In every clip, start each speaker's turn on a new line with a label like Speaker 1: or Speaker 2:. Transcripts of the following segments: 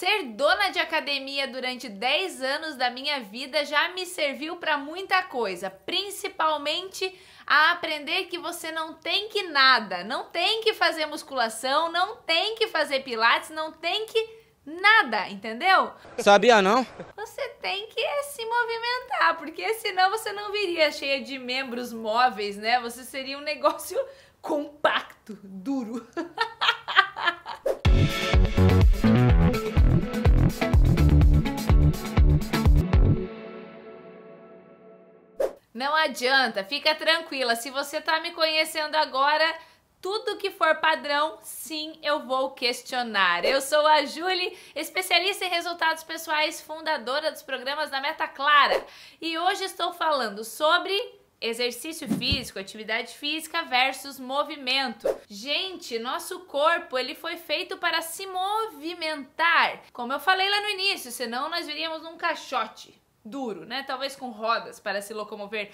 Speaker 1: Ser dona de academia durante 10 anos da minha vida já me serviu para muita coisa, principalmente a aprender que você não tem que nada, não tem que fazer musculação, não tem que fazer pilates, não tem que nada, entendeu? Sabia não? Você tem que se movimentar, porque senão você não viria cheia de membros móveis, né? Você seria um negócio compacto, duro. Não adianta, fica tranquila. Se você está me conhecendo agora, tudo que for padrão, sim, eu vou questionar. Eu sou a Julie, especialista em resultados pessoais, fundadora dos programas da Meta Clara, e hoje estou falando sobre exercício físico, atividade física versus movimento. Gente, nosso corpo, ele foi feito para se movimentar. Como eu falei lá no início, senão nós viríamos num caixote duro, né? Talvez com rodas para se locomover.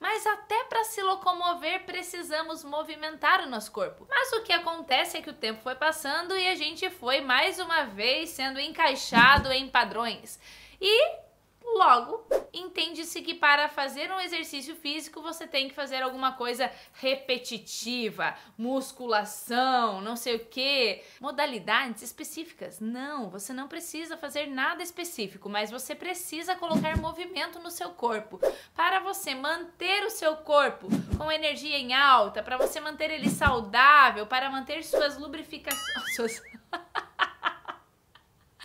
Speaker 1: Mas até para se locomover precisamos movimentar o nosso corpo. Mas o que acontece é que o tempo foi passando e a gente foi mais uma vez sendo encaixado em padrões. E Logo, entende-se que para fazer um exercício físico você tem que fazer alguma coisa repetitiva, musculação, não sei o que, modalidades específicas. Não, você não precisa fazer nada específico, mas você precisa colocar movimento no seu corpo para você manter o seu corpo com energia em alta, para você manter ele saudável, para manter suas lubrificações.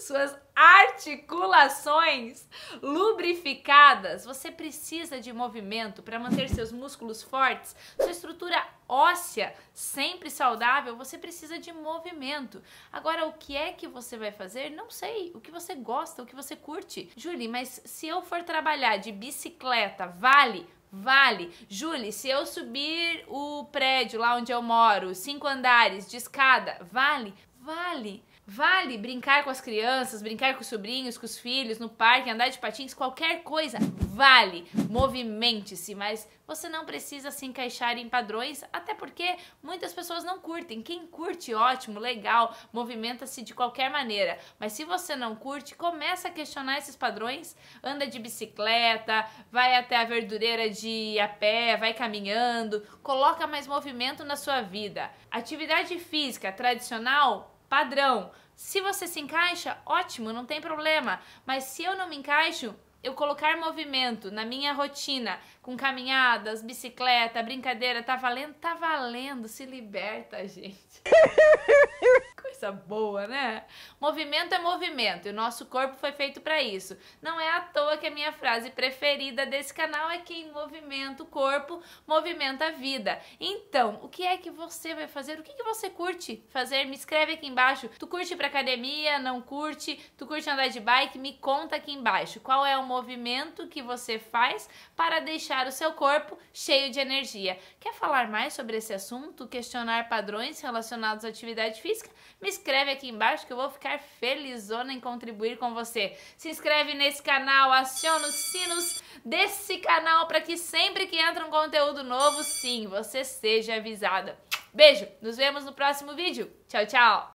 Speaker 1: suas articulações lubrificadas. Você precisa de movimento para manter seus músculos fortes, sua estrutura óssea sempre saudável. Você precisa de movimento. Agora, o que é que você vai fazer? Não sei. O que você gosta, o que você curte. Julie, mas se eu for trabalhar de bicicleta, vale? Vale. Julie, se eu subir o prédio lá onde eu moro, cinco andares de escada, vale? Vale. Vale brincar com as crianças, brincar com os sobrinhos, com os filhos, no parque, andar de patins, qualquer coisa. Vale! Movimente-se, mas você não precisa se encaixar em padrões, até porque muitas pessoas não curtem. Quem curte, ótimo, legal, movimenta-se de qualquer maneira. Mas se você não curte, começa a questionar esses padrões. Anda de bicicleta, vai até a verdureira de a pé, vai caminhando, coloca mais movimento na sua vida. Atividade física tradicional padrão. Se você se encaixa, ótimo, não tem problema. Mas se eu não me encaixo, eu colocar movimento na minha rotina, com caminhadas, bicicleta, brincadeira, tá valendo? Tá valendo, se liberta, gente. Coisa boa, né? Movimento é movimento e o nosso corpo foi feito para isso. Não é à toa que a minha frase preferida desse canal é que em movimento o corpo movimenta a vida. Então, o que é que você vai fazer? O que, que você curte fazer? Me escreve aqui embaixo. Tu curte ir pra academia? Não curte? Tu curte andar de bike? Me conta aqui embaixo. Qual é o movimento que você faz para deixar o seu corpo cheio de energia. Quer falar mais sobre esse assunto? Questionar padrões relacionados à atividade física? Me escreve aqui embaixo que eu vou ficar felizona em contribuir com você. Se inscreve nesse canal, aciona os sinos desse canal para que sempre que entra um conteúdo novo, sim, você seja avisada. Beijo, nos vemos no próximo vídeo. Tchau, tchau!